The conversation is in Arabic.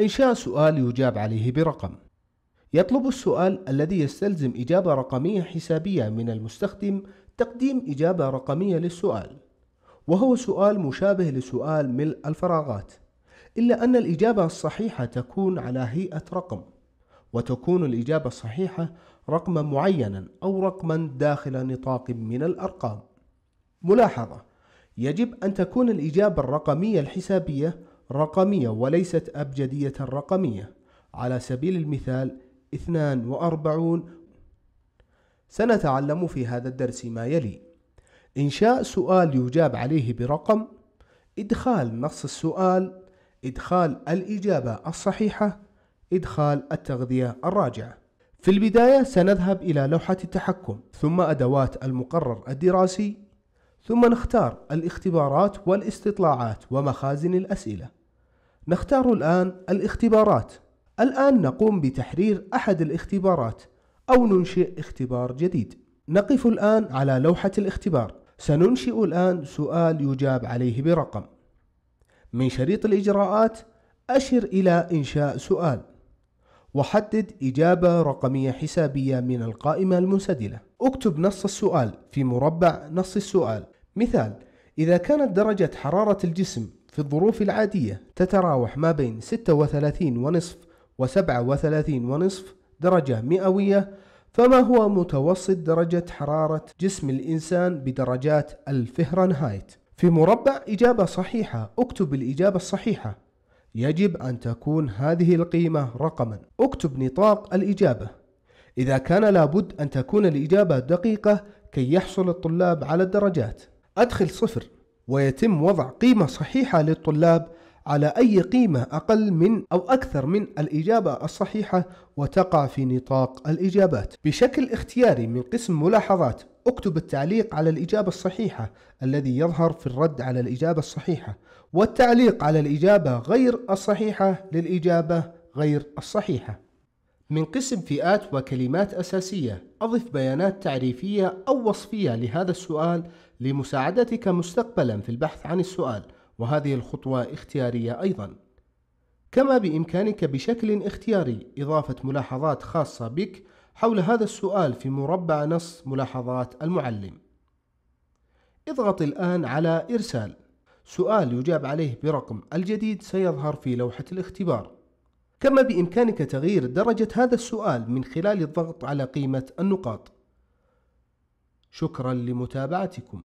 إنشاء سؤال يجاب عليه برقم يطلب السؤال الذي يستلزم إجابة رقمية حسابية من المستخدم تقديم إجابة رقمية للسؤال وهو سؤال مشابه لسؤال ملء الفراغات إلا أن الإجابة الصحيحة تكون على هيئة رقم وتكون الإجابة الصحيحة رقما معينا أو رقما داخل نطاق من الأرقام ملاحظة يجب أن تكون الإجابة الرقمية الحسابية رقمية وليست أبجدية رقمية على سبيل المثال 42 سنتعلم في هذا الدرس ما يلي إنشاء سؤال يجاب عليه برقم إدخال نص السؤال إدخال الإجابة الصحيحة إدخال التغذية الراجعة في البداية سنذهب إلى لوحة التحكم ثم أدوات المقرر الدراسي ثم نختار الاختبارات والاستطلاعات ومخازن الأسئلة نختار الآن الاختبارات الآن نقوم بتحرير أحد الاختبارات أو ننشئ اختبار جديد نقف الآن على لوحة الاختبار سننشئ الآن سؤال يجاب عليه برقم من شريط الإجراءات أشر إلى إنشاء سؤال وحدد إجابة رقمية حسابية من القائمة المنسدلة اكتب نص السؤال في مربع نص السؤال مثال إذا كانت درجة حرارة الجسم في الظروف العادية تتراوح ما بين 36 ونصف و 37 ونصف درجة مئوية فما هو متوسط درجة حرارة جسم الإنسان بدرجات الفهرنهايت؟ في مربع إجابة صحيحة اكتب الإجابة الصحيحة يجب أن تكون هذه القيمة رقما اكتب نطاق الإجابة إذا كان لابد أن تكون الإجابة دقيقة كي يحصل الطلاب على الدرجات أدخل صفر ويتم وضع قيمة صحيحة للطلاب على أي قيمة أقل من أو أكثر من الإجابة الصحيحة وتقع في نطاق الإجابات بشكل اختياري من قسم ملاحظات اكتب التعليق على الإجابة الصحيحة الذي يظهر في الرد على الإجابة الصحيحة والتعليق على الإجابة غير الصحيحة للإجابة غير الصحيحة من قسم فئات وكلمات أساسية أضف بيانات تعريفية أو وصفية لهذا السؤال لمساعدتك مستقبلا في البحث عن السؤال وهذه الخطوة اختيارية أيضا كما بإمكانك بشكل اختياري إضافة ملاحظات خاصة بك حول هذا السؤال في مربع نص ملاحظات المعلم اضغط الآن على إرسال سؤال يجاب عليه برقم الجديد سيظهر في لوحة الاختبار كما بإمكانك تغيير درجة هذا السؤال من خلال الضغط على قيمة النقاط شكرا لمتابعتكم